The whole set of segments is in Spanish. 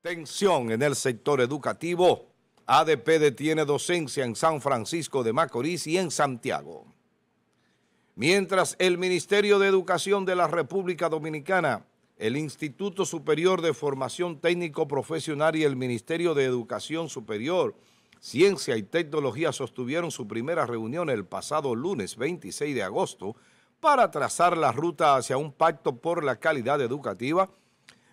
Tensión en el sector educativo. ADP detiene docencia en San Francisco de Macorís y en Santiago. Mientras el Ministerio de Educación de la República Dominicana, el Instituto Superior de Formación Técnico Profesional y el Ministerio de Educación Superior, Ciencia y Tecnología sostuvieron su primera reunión el pasado lunes 26 de agosto para trazar la ruta hacia un pacto por la calidad educativa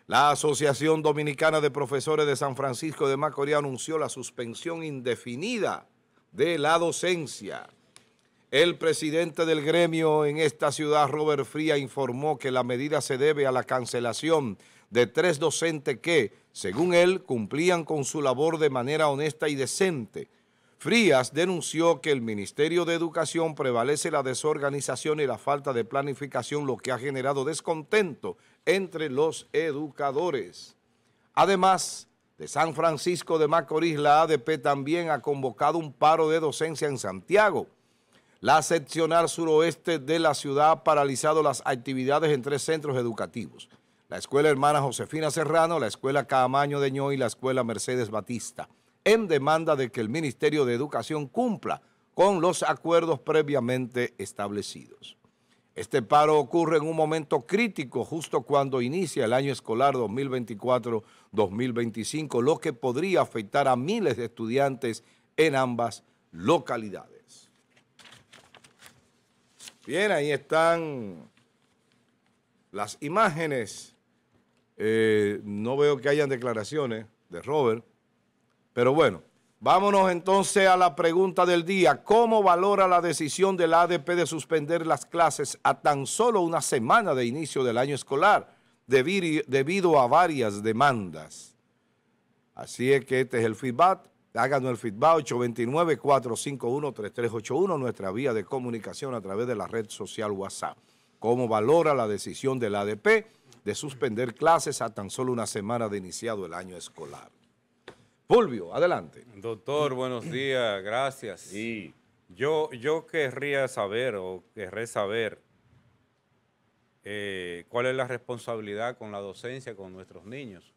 la Asociación Dominicana de Profesores de San Francisco de Macorís anunció la suspensión indefinida de la docencia. El presidente del gremio en esta ciudad, Robert Frías, informó que la medida se debe a la cancelación de tres docentes que, según él, cumplían con su labor de manera honesta y decente. Frías denunció que el Ministerio de Educación prevalece la desorganización y la falta de planificación, lo que ha generado descontento entre los educadores. Además, de San Francisco de Macorís, la ADP también ha convocado un paro de docencia en Santiago. La seccional suroeste de la ciudad ha paralizado las actividades en tres centros educativos. La Escuela Hermana Josefina Serrano, la Escuela Camaño de Ño y la Escuela Mercedes Batista, en demanda de que el Ministerio de Educación cumpla con los acuerdos previamente establecidos. Este paro ocurre en un momento crítico, justo cuando inicia el año escolar 2024-2025, lo que podría afectar a miles de estudiantes en ambas localidades. Bien, ahí están las imágenes. Eh, no veo que hayan declaraciones de Robert, pero bueno. Vámonos entonces a la pregunta del día. ¿Cómo valora la decisión del ADP de suspender las clases a tan solo una semana de inicio del año escolar debido a varias demandas? Así es que este es el feedback. Háganos el feedback 829-451-3381, nuestra vía de comunicación a través de la red social WhatsApp. ¿Cómo valora la decisión del ADP de suspender clases a tan solo una semana de iniciado el año escolar? Pulvio, adelante. Doctor, buenos días, gracias. Sí. Yo, yo querría saber o querré saber eh, cuál es la responsabilidad con la docencia con nuestros niños.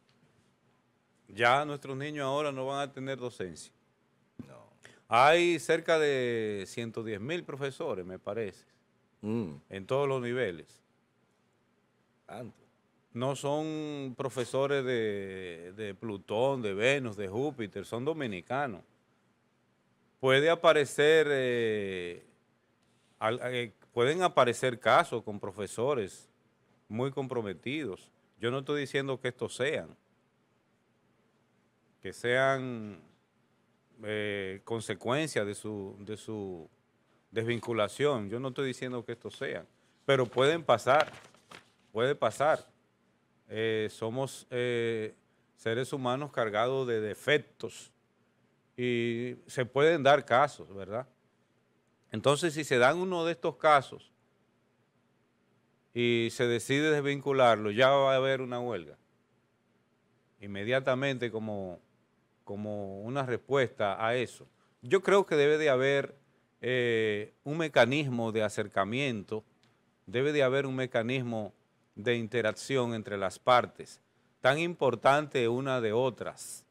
Ya nuestros niños ahora no van a tener docencia. No. Hay cerca de 110 mil profesores, me parece, mm. en todos los niveles. Antes no son profesores de, Plutón, de Venus, de Júpiter, son dominicanos. Puede aparecer, eh, eh, pueden aparecer casos con profesores muy comprometidos. Yo no estoy diciendo que estos sean, que sean eh, consecuencia de su, de su desvinculación. Yo no estoy diciendo que estos sean, pero pueden pasar, puede pasar. Eh, somos eh, seres humanos cargados de defectos y se pueden dar casos, ¿verdad? Entonces, si se dan uno de estos casos y se decide desvincularlo, ya va a haber una huelga. Inmediatamente como, como una respuesta a eso. Yo creo que debe de haber eh, un mecanismo de acercamiento, debe de haber un mecanismo de interacción entre las partes, tan importante una de otras,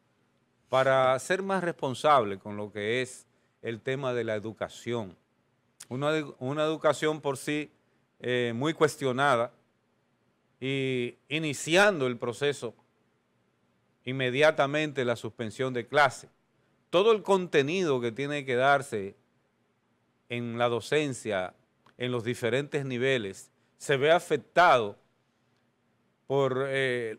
para ser más responsable con lo que es el tema de la educación. Una, una educación por sí eh, muy cuestionada y iniciando el proceso inmediatamente la suspensión de clase. Todo el contenido que tiene que darse en la docencia, en los diferentes niveles, se ve afectado eh,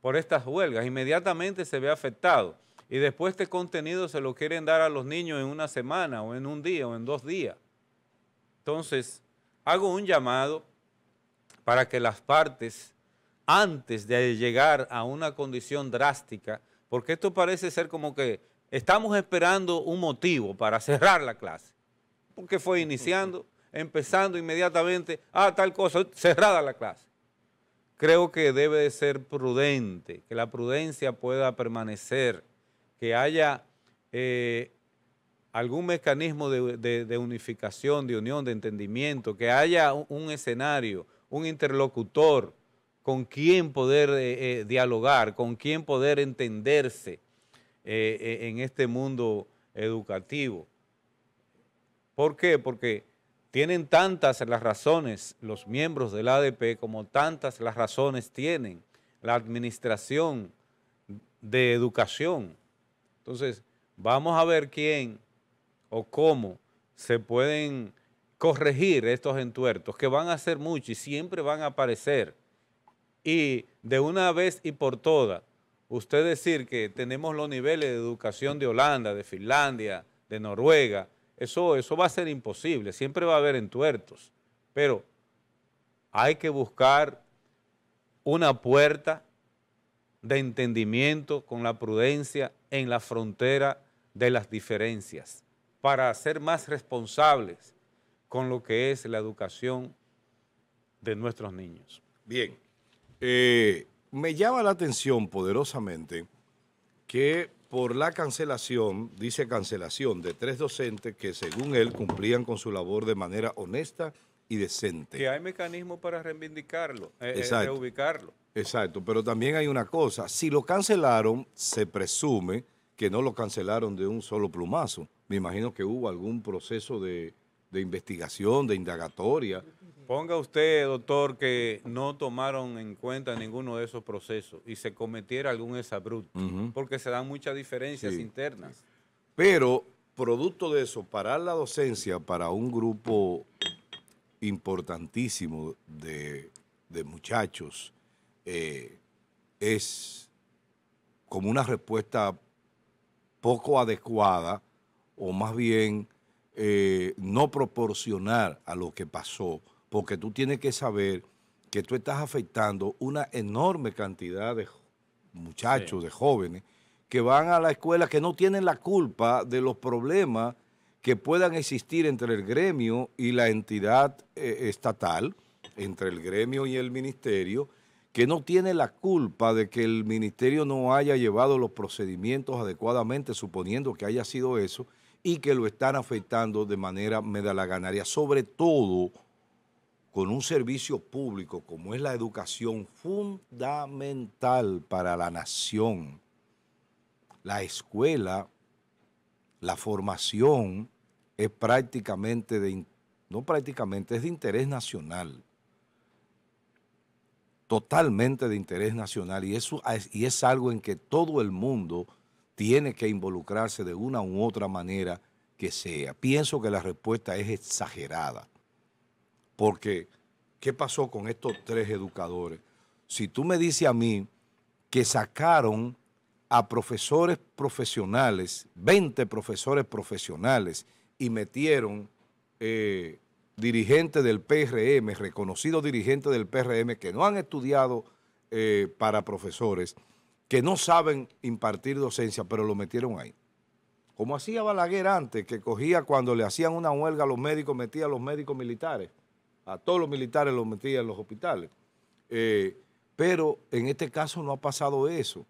por, estas huelgas. Inmediatamente se ve afectado. Y después este contenido se lo quieren dar a los niños en una semana o en un día o en dos días. Entonces, hago un llamado para que las partes, antes de llegar a una condición drástica, porque esto parece ser como que estamos esperando un motivo para cerrar la clase, porque fue iniciando, empezando inmediatamente, ah, tal cosa, cerrada la clase creo que debe de ser prudente, que la prudencia pueda permanecer, que haya eh, algún mecanismo de, unificación, de unión, de entendimiento, que haya un, escenario, un interlocutor con quien poder eh, eh, dialogar, con quien poder entenderse en este mundo educativo. ¿Por qué? Porque tienen tantas las razones los miembros del ADP como tantas las razones tienen la administración de educación. Entonces, vamos a ver quién o cómo se pueden corregir estos entuertos, que van a ser muchos y siempre van a aparecer. Y de una vez y por todas, usted decir que tenemos los niveles de educación de Holanda, de Finlandia, de Noruega, eso, va a ser imposible, siempre va a haber entuertos, pero hay que buscar una puerta de entendimiento con la prudencia en la frontera de las diferencias para ser más responsables con lo que es la educación de nuestros niños. Bien, eh, me llama la atención poderosamente que por la cancelación, dice cancelación, de tres docentes que según él cumplían con su labor de manera honesta y decente. Que hay mecanismo para reivindicarlo, eh, eh, reubicarlo. Exacto, pero también hay una cosa, si lo cancelaron, se presume que no lo cancelaron de un solo plumazo. Me imagino que hubo algún proceso de, de investigación, de indagatoria, Ponga usted, doctor, que no tomaron en cuenta ninguno de esos procesos y se cometiera algún exabrupto, porque se dan muchas diferencias internas. Pero, producto de eso, parar la docencia para un grupo importantísimo de, muchachos eh, es como una respuesta poco adecuada o más bien eh, no proporcionar a lo que pasó porque tú tienes que saber que tú estás afectando una enorme cantidad de muchachos, de jóvenes, que van a la escuela, que no tienen la culpa de los problemas que puedan existir entre el gremio y la entidad eh, estatal, entre el gremio y el ministerio, que no tiene la culpa de que el ministerio no haya llevado los procedimientos adecuadamente, suponiendo que haya sido eso, y que lo están afectando de manera medalaganaria, sobre todo con un servicio público como es la educación fundamental para la nación, la escuela, la formación es prácticamente de, no prácticamente, es de interés nacional totalmente de interés nacional y, eso y es algo en que todo el mundo tiene que involucrarse de una u otra manera que sea. Pienso que la respuesta es exagerada. Porque, ¿qué pasó con estos tres educadores? Si tú me dices a mí que sacaron a profesores profesionales, 20 profesores profesionales, y metieron eh, dirigentes del PRM, reconocidos dirigentes del PRM, que no han estudiado eh, para profesores, que no saben impartir docencia, pero lo metieron ahí. Como hacía Balaguer antes, que cogía cuando le hacían una huelga a los médicos, metía a los médicos militares a todos los militares los metía en los hospitales. Eh, pero en este caso no ha pasado eso.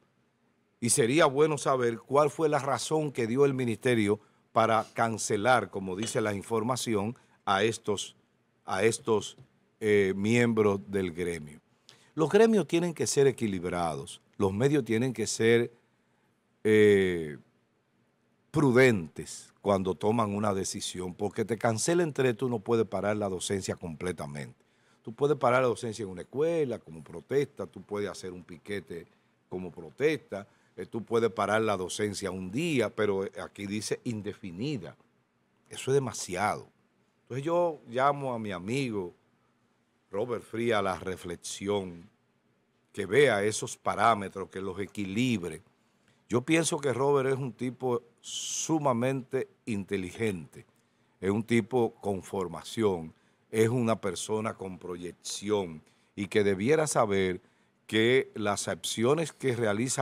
Y sería bueno saber cuál fue la razón que dio el ministerio para cancelar, como dice la información, a estos, a estos eh, miembros del gremio. Los gremios tienen que ser equilibrados, los medios tienen que ser eh, prudentes cuando toman una decisión, porque te cancelen tres, tú no puedes parar la docencia completamente. Tú puedes parar la docencia en una escuela como protesta, tú puedes hacer un piquete como protesta, eh, tú puedes parar la docencia un día, pero eh, aquí dice indefinida. Eso es demasiado. Entonces yo llamo a mi amigo Robert Fría a la reflexión, que vea esos parámetros, que los equilibre. Yo pienso que Robert es un tipo sumamente inteligente, es un tipo con formación, es una persona con proyección y que debiera saber que las acciones que realiza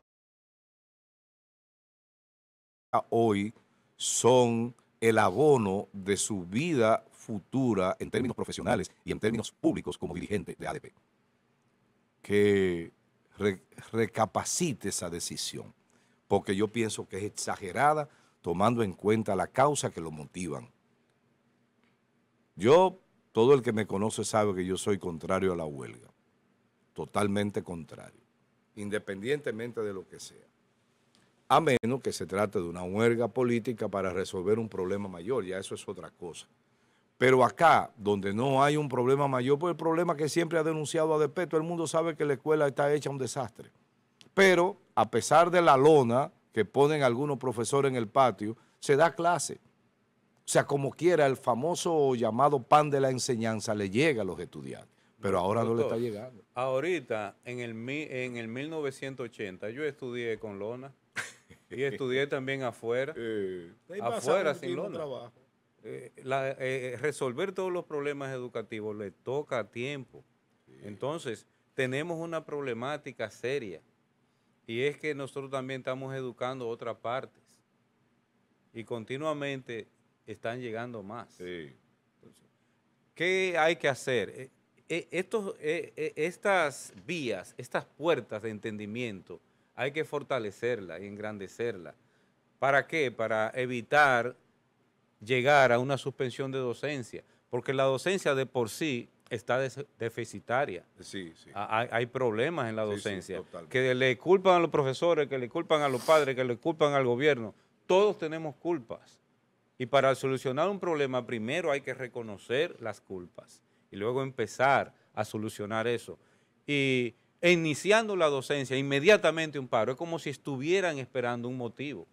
hoy son el abono de su vida futura en términos profesionales y en términos públicos como dirigente de ADP. Que recapacite esa decisión porque yo pienso que es exagerada tomando en cuenta la causa que lo motivan. Yo, todo el que me conoce sabe que yo soy contrario a la huelga, totalmente contrario, independientemente de lo que sea, a menos que se trate de una huelga política para resolver un problema mayor, ya eso es otra cosa. Pero acá, donde no hay un problema mayor, por pues el problema que siempre ha denunciado a todo el mundo sabe que la escuela está hecha un desastre. Pero a pesar de la lona que ponen algunos profesores en el patio, se da clase. O sea, como quiera, el famoso llamado pan de la enseñanza le llega a los estudiantes, pero ahora no le está llegando. Ahorita, en el, en el 1980, yo estudié con lona y estudié también afuera, afuera sin lona. Eh, eh, resolver todos los problemas educativos le toca tiempo. Entonces, tenemos una problemática seria. Y es que nosotros también estamos educando otras partes. Y continuamente están llegando más. Sí. ¿Qué hay que hacer? Eh, eh, Estos, eh, estas vías, estas puertas de entendimiento, hay que fortalecerlas y engrandecerlas. ¿Para qué? Para evitar llegar a una suspensión de docencia. Porque la docencia de por sí está deficitaria. Sí, sí. Hay, problemas en la docencia que le culpan a los profesores, que le culpan a los padres, que le culpan al gobierno. Todos tenemos culpas. Y para solucionar un problema, primero hay que reconocer las culpas y luego empezar a solucionar eso. Y e iniciando la docencia, inmediatamente un paro. Es como si estuvieran esperando un motivo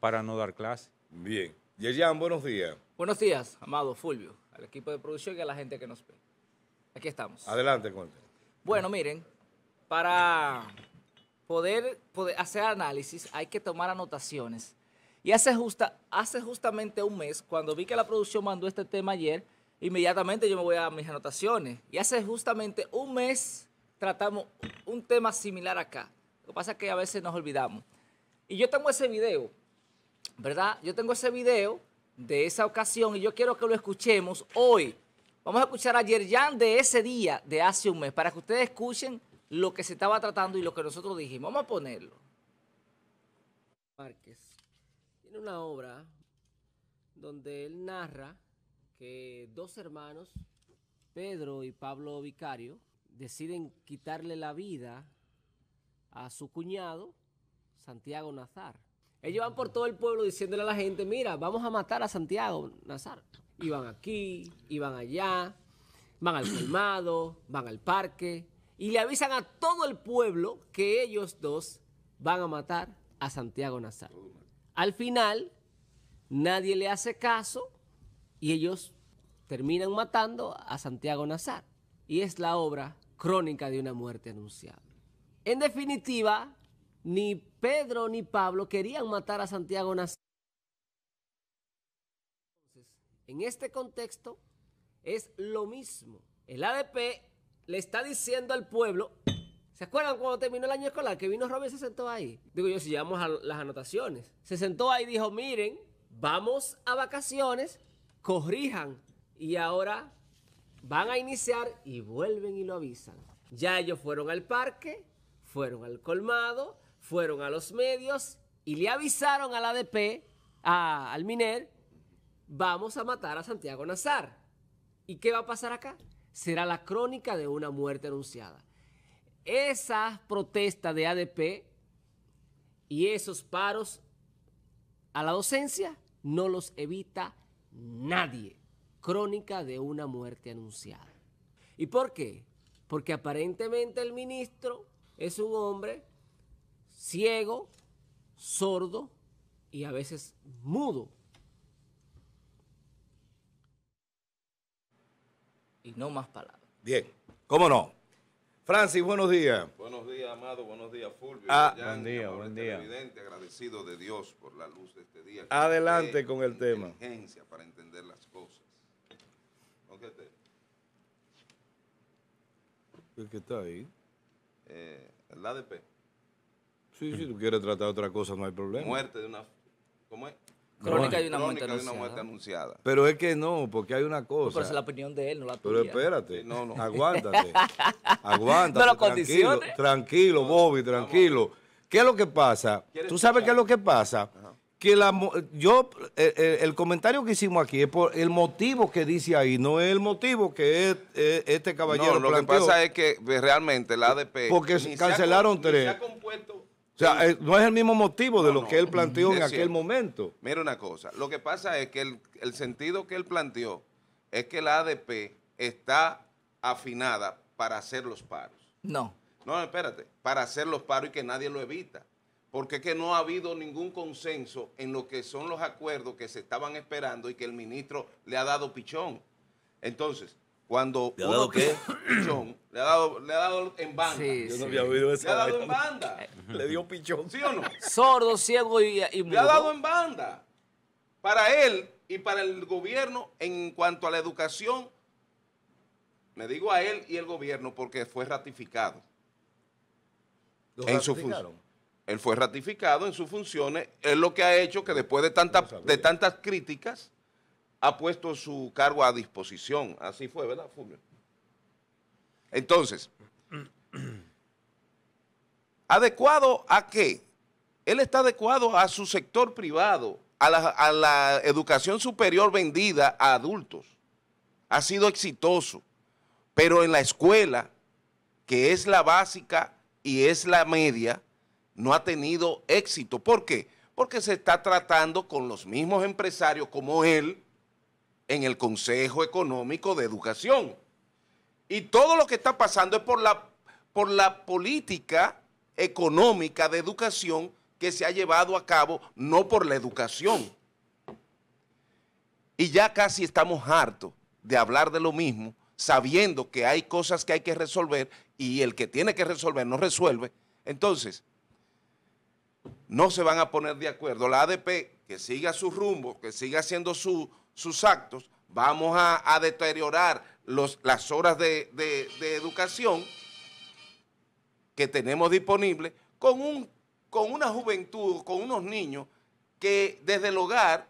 para no dar clase. Bien. Yerian, buenos días. Buenos días, amado Fulvio, al equipo de producción y a la gente que nos ve. Aquí estamos. Adelante, Conte. Bueno, miren, para poder, hacer análisis hay que tomar anotaciones. Y hace, justa, hace justamente un mes, cuando vi que la producción mandó este tema ayer, inmediatamente yo me voy a mis anotaciones. Y hace justamente un mes tratamos un tema similar acá. Lo que pasa es que a veces nos olvidamos. Y yo tengo ese video, ¿verdad? Yo tengo ese video de esa ocasión y yo quiero que lo escuchemos hoy Vamos a escuchar a Yerjan de ese día, de hace un mes, para que ustedes escuchen lo que se estaba tratando y lo que nosotros dijimos. Vamos a ponerlo. Márquez tiene una obra donde él narra que dos hermanos, Pedro y Pablo Vicario, deciden quitarle la vida a su cuñado, Santiago Nazar. Ellos van por todo el pueblo diciéndole a la gente, mira, vamos a matar a Santiago Nazar iban aquí, iban allá, van al colmado, van al parque, y le avisan a todo el pueblo que ellos dos van a matar a Santiago Nazar. Al final, nadie le hace caso y ellos terminan matando a Santiago Nazar. Y es la obra crónica de una muerte anunciada. En definitiva, ni Pedro ni Pablo querían matar a Santiago Nazar en este contexto es lo mismo. El ADP le está diciendo al pueblo, ¿se acuerdan cuando terminó el año escolar que vino Robin y se sentó ahí? Digo yo, si llevamos las anotaciones. Se sentó ahí y dijo, miren, vamos a vacaciones, corrijan. Y ahora van a iniciar y vuelven y lo avisan. Ya ellos fueron al parque, fueron al colmado, fueron a los medios y le avisaron al ADP, a, al MINER, vamos a matar a Santiago Nazar. ¿Y qué va a pasar acá? Será la crónica de una muerte anunciada. Esas protestas de ADP y esos paros a la docencia no los evita nadie. Crónica de una muerte anunciada. ¿Y por qué? Porque aparentemente el ministro es un hombre ciego, sordo y a veces mudo y no más palabras. Bien, ¿cómo no? Francis, buenos días. Buenos días, Amado. Buenos días, Fulvio. Ah, buen día, buen este día. Evidente, agradecido de Dios por la luz este día. Adelante con el tema. para entender las cosas. qué ¿El que está ahí? Eh, el ADP. Sí, si tú quieres tratar otra cosa, no hay problema. Muerte de una... ¿Cómo es? Crónica de una, muerte, anunciada. Pero es que no, porque hay una cosa. pero es la opinión de él, no la tuya. Pero espérate, aguántate. aguántate. tranquilo, Bobby, tranquilo. ¿Qué es lo que pasa? ¿Tú sabes qué es lo que pasa? Que la, yo, eh, eh, el, comentario que hicimos aquí es por el motivo que dice ahí, no es el motivo que es, eh, este caballero. No, lo que pasa es que pues, realmente la ADP. Porque cancelaron tres sea, eh, no es el mismo motivo de lo que él planteó en aquel momento. Mira una cosa, lo que pasa es que el, el sentido que él planteó es que la ADP está afinada para hacer los paros. No. No, espérate, para hacer los paros y que nadie lo evita. Porque es que no ha habido ningún consenso en lo que son los acuerdos que se estaban esperando y que el ministro le ha dado pichón. Entonces, cuando ¿Le ha dado qué? le ha dado, en banda. Yo no había oído eso. Le ha dado en banda. le dio pichón. ¿Sí o no? Sordo, ciego y, y mudo. Le ha dado en banda. Para él y para el gobierno, en cuanto a la educación, me digo a él y el gobierno porque fue ratificado. en su función. Él fue ratificado en sus funciones. Es lo que ha hecho que después de, de tantas críticas, ha puesto su cargo a disposición. Así fue, ¿verdad, Fulvio? Entonces, ¿adecuado a qué? Él está adecuado a su sector privado, a la, educación superior vendida a adultos. Ha sido exitoso, pero en la escuela, que es la básica y es la media, no ha tenido éxito. ¿Por qué? Porque se está tratando con los mismos empresarios como él, en el Consejo Económico de Educación. Y todo lo que está pasando es por la, por la política económica de educación que se ha llevado a cabo, no por la educación. Y ya casi estamos hartos de hablar de lo mismo, sabiendo que hay cosas que hay que resolver y el que tiene que resolver no resuelve. Entonces, no se van a poner de acuerdo. La ADP, que siga su rumbo, que siga haciendo su, sus actos, vamos a, deteriorar las horas de, educación que tenemos disponibles con, un, con una juventud, con unos niños que desde el hogar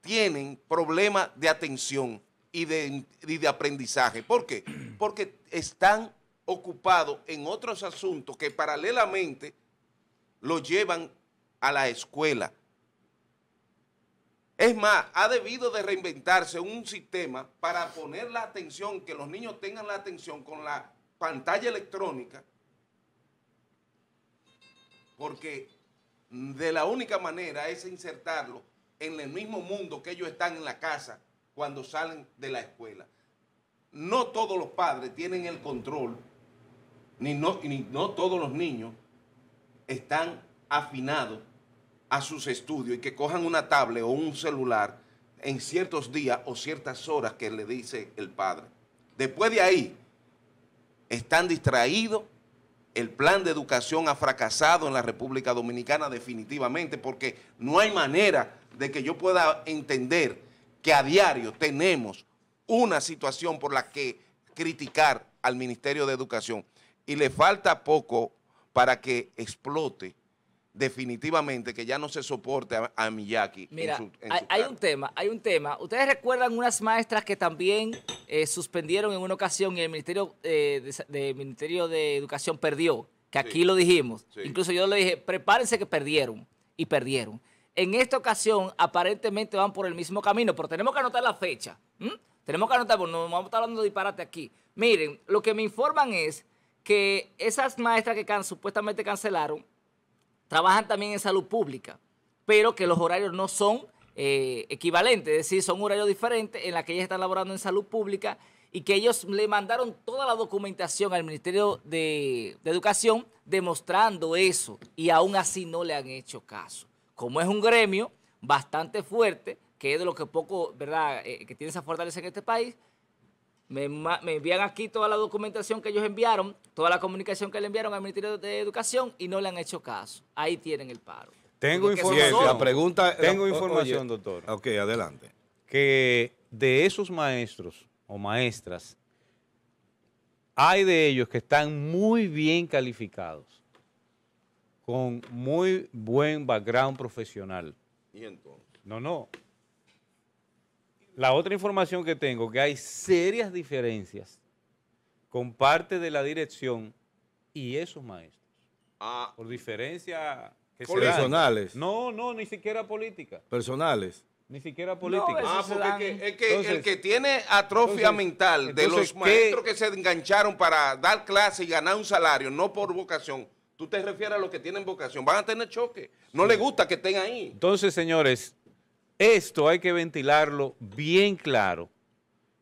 tienen problemas de atención y de, y de aprendizaje. ¿Por qué? Porque están ocupados en otros asuntos que paralelamente los llevan a la escuela es más, ha debido de reinventarse un sistema para poner la atención, que los niños tengan la atención con la pantalla electrónica, porque de la única manera es insertarlo en el mismo mundo que ellos están en la casa cuando salen de la escuela. No todos los padres tienen el control, ni no, no todos los niños están afinados a sus estudios y que cojan una tablet o un celular en ciertos días o ciertas horas que le dice el padre. Después de ahí, están distraídos, el plan de educación ha fracasado en la República Dominicana definitivamente porque no hay manera de que yo pueda entender que a diario tenemos una situación por la que criticar al Ministerio de Educación y le falta poco para que explote definitivamente que ya no se soporte a, Miyaki. Mira, hay, un tema, hay un tema. Ustedes recuerdan unas maestras que también eh, suspendieron en una ocasión y el Ministerio, eh, de, Ministerio de Educación perdió, que aquí lo dijimos. Incluso yo le dije, prepárense que perdieron, y perdieron. En esta ocasión aparentemente van por el mismo camino, pero tenemos que anotar la fecha. Tenemos que anotar, porque no vamos a estar hablando de disparate aquí. Miren, lo que me informan es que esas maestras que supuestamente cancelaron trabajan también en salud pública, pero que los horarios no son eh, equivalentes, es decir, son horarios diferentes en los que ellas están laborando en salud pública y que ellos le mandaron toda la documentación al Ministerio de, Educación demostrando eso y aún así no le han hecho caso. Como es un gremio bastante fuerte, que es de lo que poco, ¿verdad?, eh, que tiene esa fortaleza en este país, me, envían aquí toda la documentación que ellos enviaron, toda la comunicación que le enviaron al Ministerio de Educación y no le han hecho caso. Ahí tienen el paro. Tengo información. La pregunta, Tengo información, doctor. Ok, adelante. Que de esos maestros o maestras, hay de ellos que están muy bien calificados, con muy buen background profesional. ¿Y entonces? No, no. La otra información que tengo, que hay serias diferencias con parte de la dirección y esos maestros. Ah. Por diferencias Personales. No, no, ni siquiera política. Personales. Ni siquiera política. ah, porque es que, el que tiene atrofia mental de los maestros que se engancharon para dar clase y ganar un salario, no por vocación. Tú te refieres a los que tienen vocación. Van a tener choque. No le les gusta que estén ahí. Entonces, señores, esto hay que ventilarlo bien claro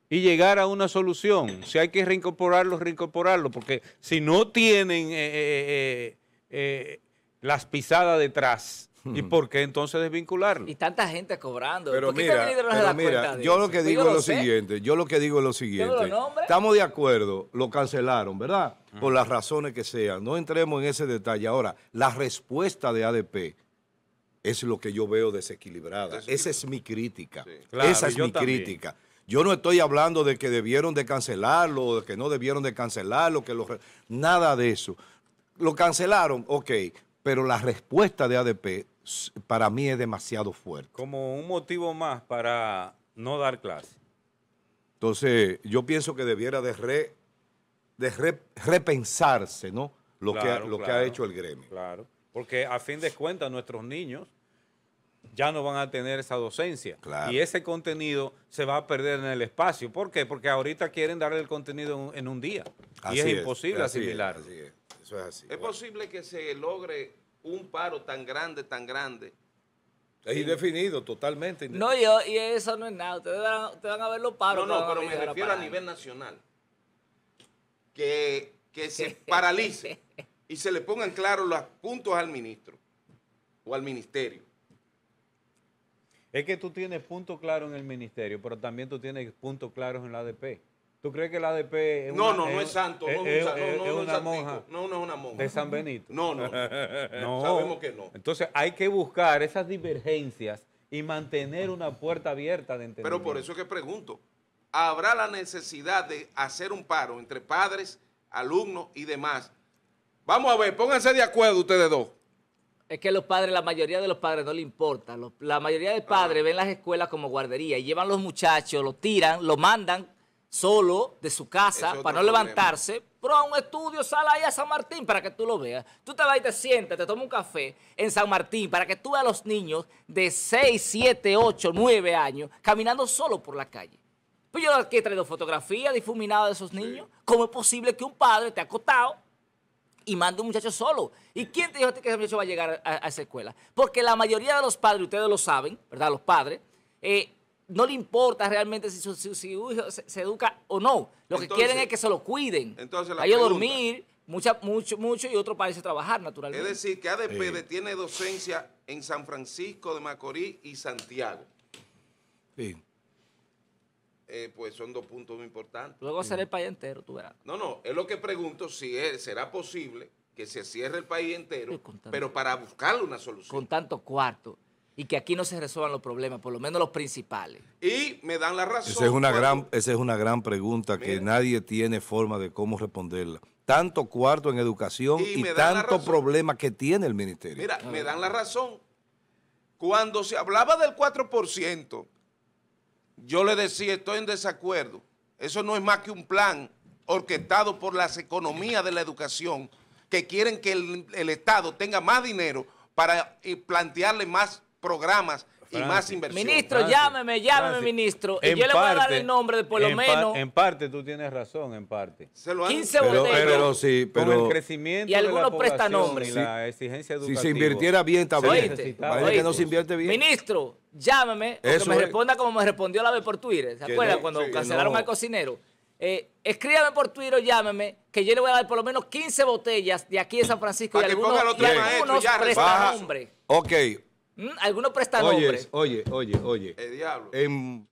y llegar a una solución. Si hay que reincorporarlo, reincorporarlo, porque si no tienen eh, eh, eh, las pisadas detrás, ¿y por qué entonces desvincularlo? Y tanta gente cobrando. Pero mira, yo lo que digo es lo, siguiente, yo lo que digo es lo siguiente. Estamos de acuerdo, lo cancelaron, ¿verdad? Por las razones que sean. No entremos en ese detalle. Ahora, la respuesta de ADP es lo que yo veo desequilibrada. Esa es mi crítica. Esa es mi crítica. Yo no estoy hablando de que debieron de cancelarlo, de que no debieron de cancelarlo, que lo, nada de eso. Lo cancelaron, ok, pero la respuesta de ADP para mí es demasiado fuerte. Como un motivo más para no dar clase. Entonces, yo pienso que debiera de, repensarse, ¿no? Lo, que, lo que ha hecho el gremio. Claro. Porque a fin de cuentas nuestros niños ya no van a tener esa docencia. Y ese contenido se va a perder en el espacio. ¿Por qué? Porque ahorita quieren darle el contenido en un día. y es, imposible asimilar. Es, Eso es así. ¿Es posible que se logre un paro tan grande, tan grande? Es indefinido, totalmente. Indefinido. No, yo, y eso no es nada. Ustedes van, a ver los paros. No, no, pero me refiero a nivel nacional. Que, que se paralice y se le pongan claros los puntos al ministro o al ministerio. Es que tú tienes puntos claros en el ministerio, pero también tú tienes puntos claros en la ADP. ¿Tú crees que la ADP es no, no, no, es santo, no, no, es, una monja, no, es una monja de San Benito? No, no, sabemos que no. Entonces hay que buscar esas divergencias y mantener una puerta abierta de entendimiento. Pero por eso es que pregunto, ¿habrá la necesidad de hacer un paro entre padres, alumnos y demás Vamos a ver, pónganse de acuerdo ustedes dos. Es que los padres, la mayoría de los padres no le importa. la mayoría de padres ven las escuelas como guardería llevan los muchachos, los tiran, los mandan solo de su casa para no levantarse. Pero a un estudio, sale ahí a San Martín para que tú lo veas. Tú te vas y te sientas, te tomas un café en San Martín para que tú veas a los niños de 6, 7, 8, 9 años caminando solo por la calle. Pues yo aquí he traído fotografías difuminadas de esos niños. ¿Cómo es posible que un padre te ha acotado? y manda un muchacho solo. ¿Y quién te dijo que ese muchacho va a llegar a, esa escuela? Porque la mayoría de los padres, ustedes lo saben, ¿verdad? Los padres, eh, no le importa realmente si su, hijo se, educa o no. Lo que quieren es que se lo cuiden. Hay que dormir, mucha, mucho, y otro país a trabajar, naturalmente. Es decir, que ADP tiene docencia en San Francisco de Macorís y Santiago. Sí. Eh, pues son dos puntos muy importantes. Luego será el país entero, tú verás. No, no, es lo que pregunto si será posible que se cierre el país entero, pero para buscarle una solución. Con tanto cuarto. y que aquí no se resuelvan los problemas, por lo menos los principales. Y me dan la razón. Esa es una, gran, esa es una gran pregunta que nadie tiene forma de cómo responderla. Tanto cuarto en educación y tanto problema que tiene el ministerio. Mira, me dan la razón. Cuando se hablaba del 4%, yo le decía, estoy en desacuerdo. Eso no es más que un plan orquestado por las economías de la educación que quieren que el, Estado tenga más dinero para eh, plantearle más programas y más inversión. Ministro, llámeme, llámeme, ministro. Y yo le voy a dar el nombre de por lo menos. en parte tú tienes razón, en parte. 15 botellas. Pero, sí, pero. el crecimiento y algunos prestanombres. la exigencia educativa. Si se invirtiera bien, está bien. que no se invierte bien. Ministro, llámeme. que me responda como me respondió la vez por Twitter. ¿Se acuerdan cuando cancelaron al cocinero? Eh, escríbame por Twitter o llámeme, que yo le voy a dar por lo menos 15 botellas de aquí de San Francisco y algunos, y algunos nombre. Ok, Mm, ¿Alguno presta nombre? Oye, oye, oye, oye. El diablo.